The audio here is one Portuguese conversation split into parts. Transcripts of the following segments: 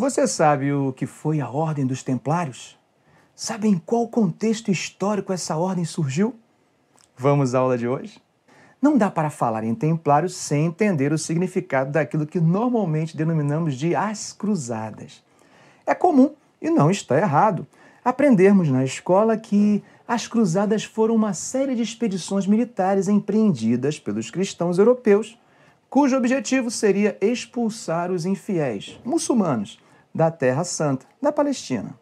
Você sabe o que foi a Ordem dos Templários? Sabe em qual contexto histórico essa ordem surgiu? Vamos à aula de hoje? Não dá para falar em Templários sem entender o significado daquilo que normalmente denominamos de as Cruzadas. É comum, e não está errado, aprendermos na escola que as Cruzadas foram uma série de expedições militares empreendidas pelos cristãos europeus, cujo objetivo seria expulsar os infiéis muçulmanos da Terra Santa, da Palestina.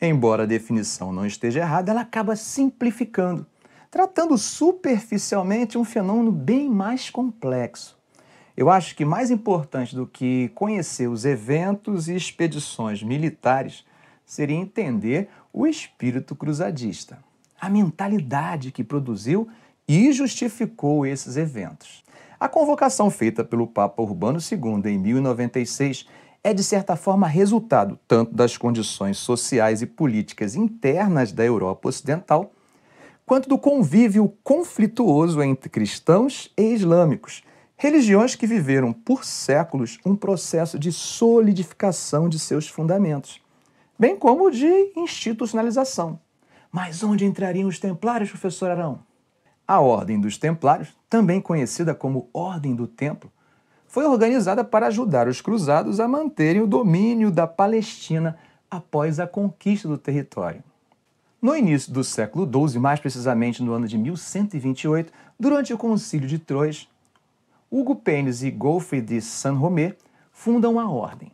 Embora a definição não esteja errada, ela acaba simplificando, tratando superficialmente um fenômeno bem mais complexo. Eu acho que mais importante do que conhecer os eventos e expedições militares seria entender o espírito cruzadista, a mentalidade que produziu e justificou esses eventos. A convocação feita pelo Papa Urbano II em 1096 é de certa forma resultado tanto das condições sociais e políticas internas da Europa Ocidental, quanto do convívio conflituoso entre cristãos e islâmicos, religiões que viveram por séculos um processo de solidificação de seus fundamentos, bem como de institucionalização. Mas onde entrariam os templários, professor Arão? A Ordem dos Templários, também conhecida como Ordem do Templo, foi organizada para ajudar os cruzados a manterem o domínio da Palestina após a conquista do território. No início do século XII, mais precisamente no ano de 1128, durante o Concílio de Troyes, Hugo Penes e Golfe de Saint-Romé fundam a ordem.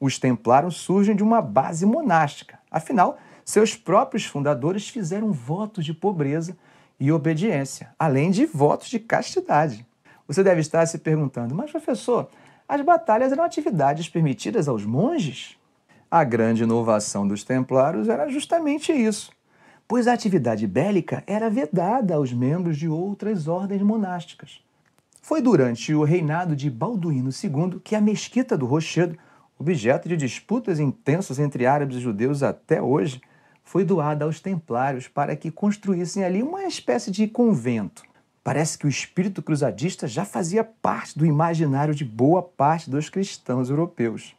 Os templários surgem de uma base monástica, afinal, seus próprios fundadores fizeram votos de pobreza e obediência, além de votos de castidade. Você deve estar se perguntando, mas professor, as batalhas eram atividades permitidas aos monges? A grande inovação dos templários era justamente isso, pois a atividade bélica era vedada aos membros de outras ordens monásticas. Foi durante o reinado de Balduíno II que a Mesquita do Rochedo, objeto de disputas intensas entre árabes e judeus até hoje, foi doada aos templários para que construíssem ali uma espécie de convento. Parece que o espírito cruzadista já fazia parte do imaginário de boa parte dos cristãos europeus.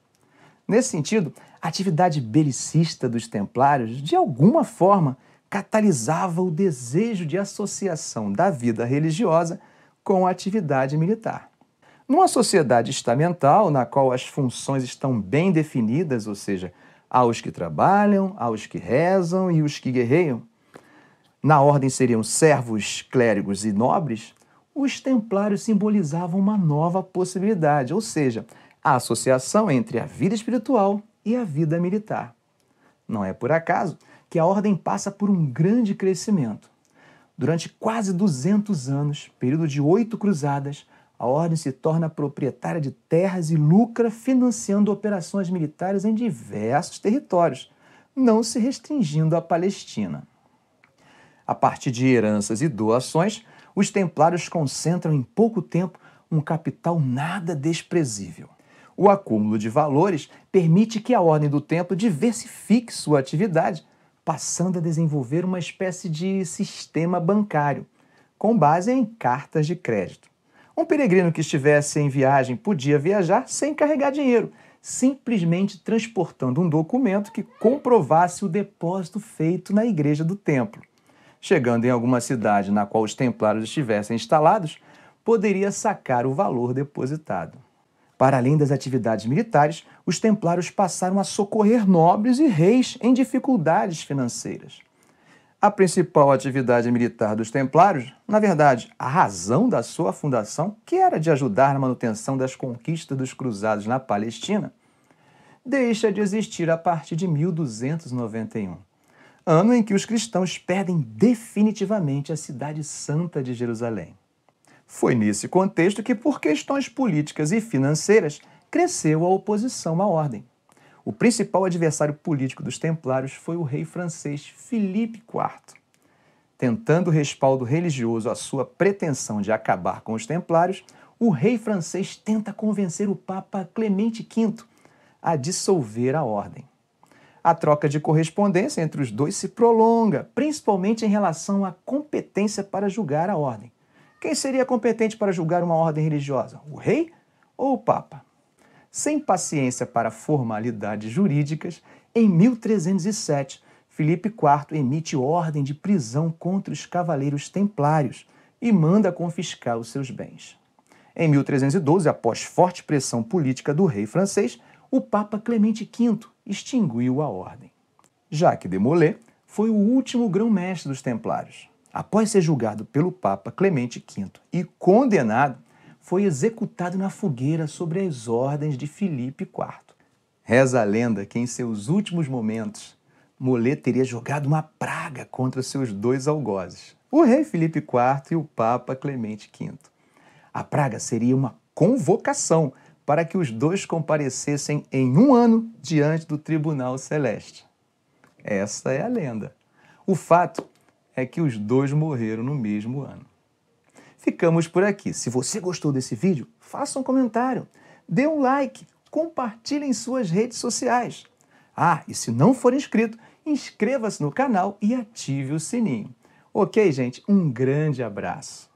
Nesse sentido, a atividade belicista dos templários, de alguma forma, catalisava o desejo de associação da vida religiosa com a atividade militar. Numa sociedade estamental, na qual as funções estão bem definidas, ou seja, há os que trabalham, há os que rezam e os que guerreiam, na ordem seriam servos, clérigos e nobres, os templários simbolizavam uma nova possibilidade, ou seja, a associação entre a vida espiritual e a vida militar. Não é por acaso que a ordem passa por um grande crescimento. Durante quase 200 anos, período de oito cruzadas, a ordem se torna proprietária de terras e lucra financiando operações militares em diversos territórios, não se restringindo à Palestina. A partir de heranças e doações, os templários concentram em pouco tempo um capital nada desprezível. O acúmulo de valores permite que a ordem do templo diversifique sua atividade, passando a desenvolver uma espécie de sistema bancário, com base em cartas de crédito. Um peregrino que estivesse em viagem podia viajar sem carregar dinheiro, simplesmente transportando um documento que comprovasse o depósito feito na igreja do templo chegando em alguma cidade na qual os templários estivessem instalados, poderia sacar o valor depositado. Para além das atividades militares, os templários passaram a socorrer nobres e reis em dificuldades financeiras. A principal atividade militar dos templários, na verdade, a razão da sua fundação, que era de ajudar na manutenção das conquistas dos cruzados na Palestina, deixa de existir a partir de 1291 ano em que os cristãos perdem definitivamente a Cidade Santa de Jerusalém. Foi nesse contexto que, por questões políticas e financeiras, cresceu a oposição à ordem. O principal adversário político dos templários foi o rei francês Filipe IV. Tentando respaldo religioso à sua pretensão de acabar com os templários, o rei francês tenta convencer o Papa Clemente V a dissolver a ordem. A troca de correspondência entre os dois se prolonga, principalmente em relação à competência para julgar a ordem. Quem seria competente para julgar uma ordem religiosa? O rei ou o papa? Sem paciência para formalidades jurídicas, em 1307, Filipe IV emite ordem de prisão contra os cavaleiros templários e manda confiscar os seus bens. Em 1312, após forte pressão política do rei francês, o Papa Clemente V extinguiu a ordem. Jacques de Molay foi o último grão-mestre dos Templários. Após ser julgado pelo Papa Clemente V e condenado, foi executado na fogueira sobre as ordens de Filipe IV. Reza a lenda que em seus últimos momentos, Molay teria jogado uma praga contra seus dois algozes, o rei Filipe IV e o Papa Clemente V. A praga seria uma convocação para que os dois comparecessem em um ano diante do tribunal celeste. Essa é a lenda. O fato é que os dois morreram no mesmo ano. Ficamos por aqui. Se você gostou desse vídeo, faça um comentário, dê um like, compartilhe em suas redes sociais. Ah, e se não for inscrito, inscreva-se no canal e ative o sininho. Ok, gente? Um grande abraço.